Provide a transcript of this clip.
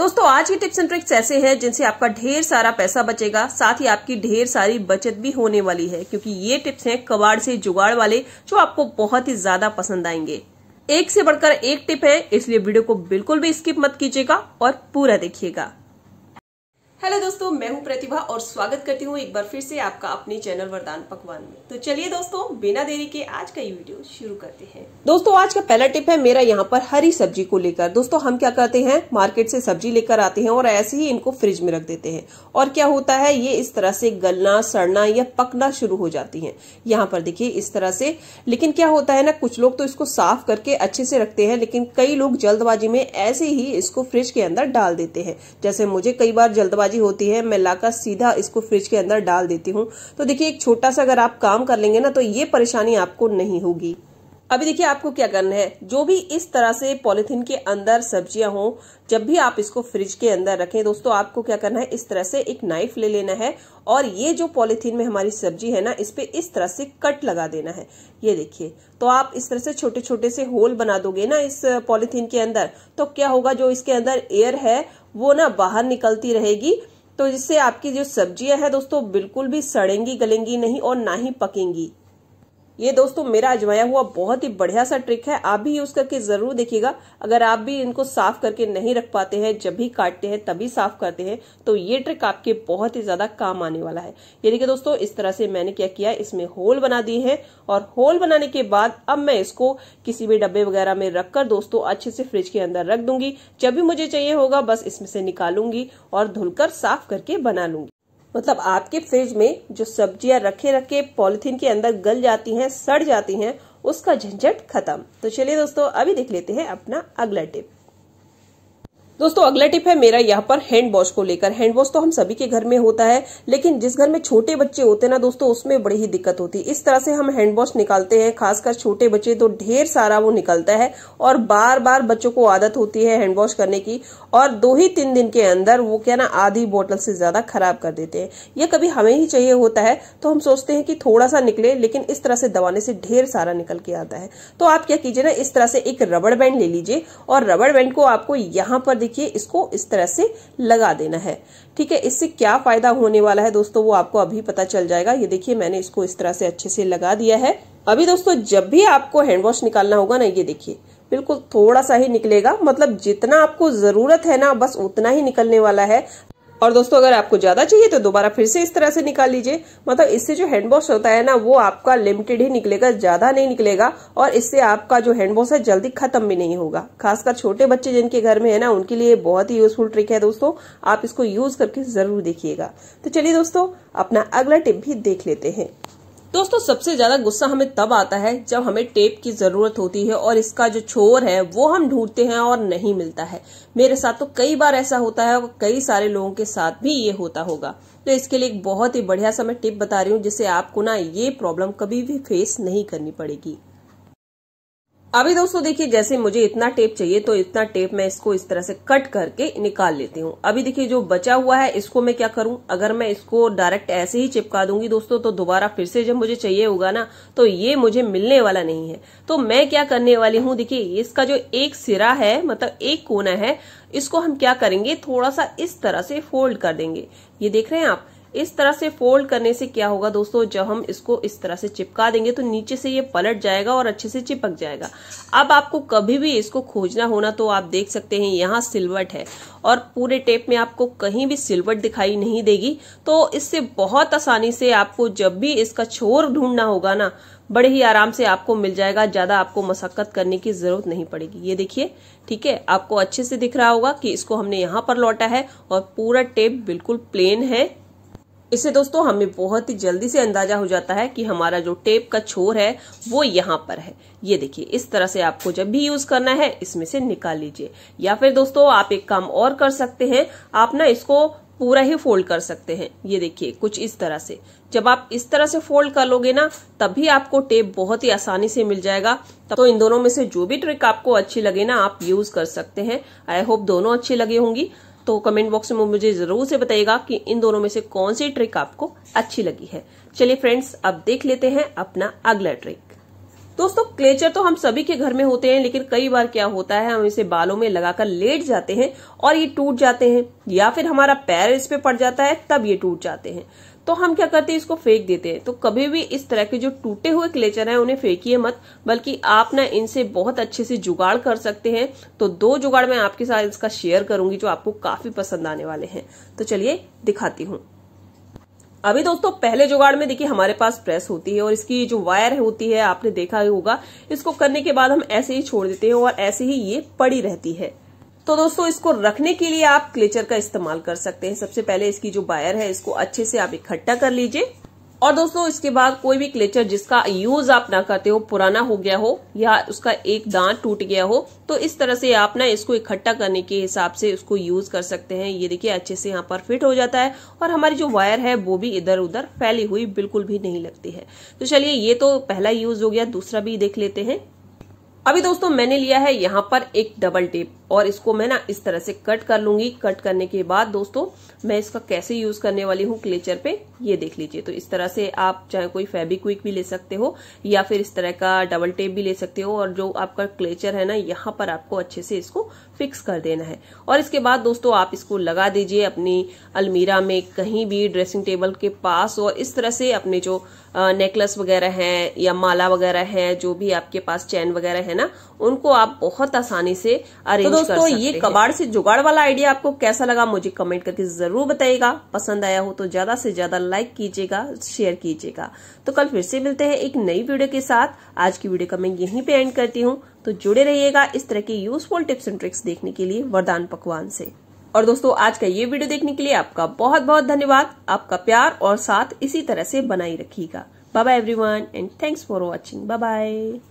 दोस्तों आज की टिप्स एंड ट्रिक्स ऐसे हैं जिनसे आपका ढेर सारा पैसा बचेगा साथ ही आपकी ढेर सारी बचत भी होने वाली है क्योंकि ये टिप्स हैं कबाड़ से जुगाड़ वाले जो आपको बहुत ही ज्यादा पसंद आएंगे एक से बढ़कर एक टिप है इसलिए वीडियो को बिल्कुल भी स्किप मत कीजिएगा और पूरा देखिएगा हेलो दोस्तों मैं हूं प्रतिभा और स्वागत करती हूं एक बार फिर से आपका अपने चैनल वरदान पकवान में तो चलिए दोस्तों बिना देरी के आज का ये वीडियो शुरू करते हैं दोस्तों आज का पहला टिप है मेरा यहाँ पर हरी सब्जी को लेकर दोस्तों हम क्या करते हैं मार्केट से सब्जी लेकर आते हैं और ऐसे ही इनको फ्रिज में रख देते हैं और क्या होता है ये इस तरह से गलना सड़ना या पकना शुरू हो जाती है यहाँ पर देखिये इस तरह से लेकिन क्या होता है ना कुछ लोग तो इसको साफ करके अच्छे से रखते हैं लेकिन कई लोग जल्दबाजी में ऐसे ही इसको फ्रिज के अंदर डाल देते हैं जैसे मुझे कई बार जल्दबाजी भाजी होती है मैं लाकर सीधा इसको फ्रिज के अंदर डाल देती हूँ तो देखिए एक छोटा सा अगर आप काम कर लेंगे ना तो ये परेशानी आपको नहीं होगी अभी देखिए आपको क्या करना है जो भी इस तरह से पॉलिथीन के अंदर सब्जियां हो जब भी आप इसको फ्रिज के अंदर रखें दोस्तों आपको क्या करना है इस तरह से एक नाइफ ले लेना है और ये जो पॉलिथीन में हमारी सब्जी है ना इस पे इस तरह से कट लगा देना है ये देखिए तो आप इस तरह से छोटे छोटे से होल बना दोगे ना इस पॉलिथीन के अंदर तो क्या होगा जो इसके अंदर एयर है वो ना बाहर निकलती रहेगी तो जिससे आपकी जो सब्जियां हैं दोस्तों बिल्कुल भी सड़ेंगी गलेंगी नहीं और ना ही पकेंगी ये दोस्तों मेरा अजमाया हुआ बहुत ही बढ़िया सा ट्रिक है आप भी यूज करके जरूर देखिएगा अगर आप भी इनको साफ करके नहीं रख पाते हैं जब भी काटते हैं तभी साफ करते हैं तो ये ट्रिक आपके बहुत ही ज्यादा काम आने वाला है ये देखिए दोस्तों इस तरह से मैंने क्या किया इसमें होल बना दी है और होल बनाने के बाद अब मैं इसको किसी भी डब्बे वगैरह में रखकर दोस्तों अच्छे से फ्रिज के अंदर रख दूंगी जब भी मुझे चाहिए होगा बस इसमें से निकालूंगी और धुलकर साफ करके बना लूंगी मतलब आपके फ्रिज में जो सब्जियां रखे रखे पॉलिथीन के अंदर गल जाती हैं सड़ जाती हैं उसका झंझट खत्म तो चलिए दोस्तों अभी देख लेते हैं अपना अगला टिप दोस्तों अगला टिप है मेरा यहाँ पर हैंड वॉश को लेकर हैंड वॉश तो हम सभी के घर में होता है लेकिन जिस घर में छोटे बच्चे होते हैं ना दोस्तों उसमें बड़ी ही दिक्कत होती है इस तरह से हम हैंड वॉश निकालते हैं खासकर छोटे बच्चे तो ढेर सारा वो निकलता है और बार बार बच्चों को आदत होती है हैंड वॉश करने की और दो ही तीन दिन के अंदर वो क्या ना आधी बोतल से ज्यादा खराब कर देते हैं यह कभी हमें ही चाहिए होता है तो हम सोचते हैं कि थोड़ा सा निकले लेकिन इस तरह से दबाने से ढेर सारा निकल के आता है तो आप क्या कीजिए ना इस तरह से एक रबड़ बैंड ले लीजिए और रबड़ बैंड को आपको यहाँ पर देखिए इसको इस तरह से लगा देना है ठीक है इससे क्या फायदा होने वाला है दोस्तों वो आपको अभी पता चल जाएगा ये देखिए मैंने इसको इस तरह से अच्छे से लगा दिया है अभी दोस्तों जब भी आपको हैंड वॉश निकालना होगा ना ये देखिए बिल्कुल थोड़ा सा ही निकलेगा मतलब जितना आपको जरूरत है ना बस उतना ही निकलने वाला है और दोस्तों अगर आपको ज्यादा चाहिए तो दोबारा फिर से इस तरह से निकाल लीजिए मतलब इससे जो हैंड वॉश होता है ना वो आपका लिमिटेड ही निकलेगा ज्यादा नहीं निकलेगा और इससे आपका जो हैंड वॉश है जल्दी खत्म भी नहीं होगा खासकर छोटे बच्चे जिनके घर में है ना उनके लिए बहुत ही यूजफुल ट्रिक है दोस्तों आप इसको यूज करके जरूर देखिएगा तो चलिए दोस्तों अपना अगला टिप भी देख लेते हैं दोस्तों सबसे ज्यादा गुस्सा हमें तब आता है जब हमें टेप की जरूरत होती है और इसका जो छोर है वो हम ढूंढते हैं और नहीं मिलता है मेरे साथ तो कई बार ऐसा होता है और कई सारे लोगों के साथ भी ये होता होगा तो इसके लिए एक बहुत ही बढ़िया सा मैं टिप बता रही हूँ जिससे आपको ना ये प्रॉब्लम कभी भी फेस नहीं करनी पड़ेगी अभी दोस्तों देखिए जैसे मुझे इतना टेप चाहिए तो इतना टेप मैं इसको इस तरह से कट करके निकाल लेती हूँ अभी देखिए जो बचा हुआ है इसको मैं क्या करूँ अगर मैं इसको डायरेक्ट ऐसे ही चिपका दूंगी दोस्तों तो दोबारा फिर से जब मुझे चाहिए होगा ना तो ये मुझे मिलने वाला नहीं है तो मैं क्या करने वाली हूँ देखिये इसका जो एक सिरा है मतलब एक कोना है इसको हम क्या करेंगे थोड़ा सा इस तरह से फोल्ड कर देंगे ये देख रहे हैं आप इस तरह से फोल्ड करने से क्या होगा दोस्तों जब हम इसको इस तरह से चिपका देंगे तो नीचे से ये पलट जाएगा और अच्छे से चिपक जाएगा अब आपको कभी भी इसको खोजना होना तो आप देख सकते हैं यहाँ सिलवट है और पूरे टेप में आपको कहीं भी सिलवट दिखाई नहीं देगी तो इससे बहुत आसानी से आपको जब भी इसका छोर ढूंढना होगा ना बड़े ही आराम से आपको मिल जाएगा ज्यादा आपको मशक्कत करने की जरूरत नहीं पड़ेगी ये देखिए ठीक है आपको अच्छे से दिख रहा होगा कि इसको हमने यहाँ पर लौटा है और पूरा टेप बिल्कुल प्लेन है इससे दोस्तों हमें बहुत ही जल्दी से अंदाजा हो जाता है कि हमारा जो टेप का छोर है वो यहाँ पर है ये देखिए इस तरह से आपको जब भी यूज करना है इसमें से निकाल लीजिए या फिर दोस्तों आप एक काम और कर सकते हैं आप ना इसको पूरा ही फोल्ड कर सकते हैं ये देखिए कुछ इस तरह से जब आप इस तरह से फोल्ड कर लोगे ना तब भी आपको टेप बहुत ही आसानी से मिल जाएगा तो इन दोनों में से जो भी ट्रिक आपको अच्छी लगे ना आप यूज कर सकते हैं आई होप दोनों अच्छी लगी होंगी तो कमेंट बॉक्स में मुझे जरूर से बताइएगा कि इन दोनों में से कौन सी ट्रिक आपको अच्छी लगी है चलिए फ्रेंड्स अब देख लेते हैं अपना अगला ट्रिक दोस्तों क्लेचर तो हम सभी के घर में होते हैं लेकिन कई बार क्या होता है हम इसे बालों में लगाकर लेट जाते हैं और ये टूट जाते हैं या फिर हमारा पैर इस पे पड़ जाता है तब ये टूट जाते हैं तो हम क्या करते हैं इसको फेंक देते हैं तो कभी भी इस तरह के जो टूटे हुए क्लेचर हैं उन्हें फेंकिए मत बल्कि आप ना इनसे बहुत अच्छे से जुगाड़ कर सकते हैं तो दो जुगाड़ मैं आपके साथ इसका शेयर करूंगी जो आपको काफी पसंद आने वाले हैं तो चलिए दिखाती हूँ अभी दोस्तों पहले जुगाड़ में देखिए हमारे पास प्रेस होती है और इसकी जो वायर होती है आपने देखा ही होगा इसको करने के बाद हम ऐसे ही छोड़ देते हैं और ऐसे ही ये पड़ी रहती है तो दोस्तों इसको रखने के लिए आप क्लेचर का इस्तेमाल कर सकते हैं सबसे पहले इसकी जो वायर है इसको अच्छे से आप इकट्ठा कर लीजिए और दोस्तों इसके बाद कोई भी क्लेचर जिसका यूज आप ना करते हो पुराना हो गया हो या उसका एक दांत टूट गया हो तो इस तरह से आप ना इसको इकट्ठा करने के हिसाब से उसको यूज कर सकते हैं ये देखिए अच्छे से यहाँ पर फिट हो जाता है और हमारी जो वायर है वो भी इधर उधर फैली हुई बिल्कुल भी नहीं लगती है तो चलिए ये तो पहला यूज हो गया दूसरा भी देख लेते हैं अभी दोस्तों मैंने लिया है यहाँ पर एक डबल टेप और इसको मैं ना इस तरह से कट कर लूंगी कट करने के बाद दोस्तों मैं इसका कैसे यूज करने वाली हूँ क्लेचर पे ये देख लीजिए तो इस तरह से आप चाहे कोई फेबिक्विक भी ले सकते हो या फिर इस तरह का डबल टेप भी ले सकते हो और जो आपका क्लेचर है ना यहाँ पर आपको अच्छे से इसको फिक्स कर देना है और इसके बाद दोस्तों आप इसको लगा दीजिए अपनी अलमीरा में कहीं भी ड्रेसिंग टेबल के पास और इस तरह से अपने जो नेकलेस वगैरह है या माला वगैरह है जो भी आपके पास चैन वगैरह है ना उनको आप बहुत आसानी से अरेंज तो दोस्तों कर सकते ये कबाड़ से जुगाड़ वाला आइडिया आपको कैसा लगा मुझे कमेंट करके जरूर बताइएगा पसंद आया हो तो ज्यादा से ज्यादा लाइक कीजिएगा शेयर कीजिएगा तो कल फिर से मिलते हैं एक नई वीडियो के साथ आज की वीडियो का मैं यहीं पे एंड करती हूँ तो जुड़े रहिएगा इस तरह के यूजफुल टिप्स एंड ट्रिक्स देखने के लिए वरदान पकवान से और दोस्तों आज का ये वीडियो देखने के लिए आपका बहुत बहुत धन्यवाद आपका प्यार और साथ इसी तरह से बनाई रखिएगा bye bye everyone and thanks for watching bye bye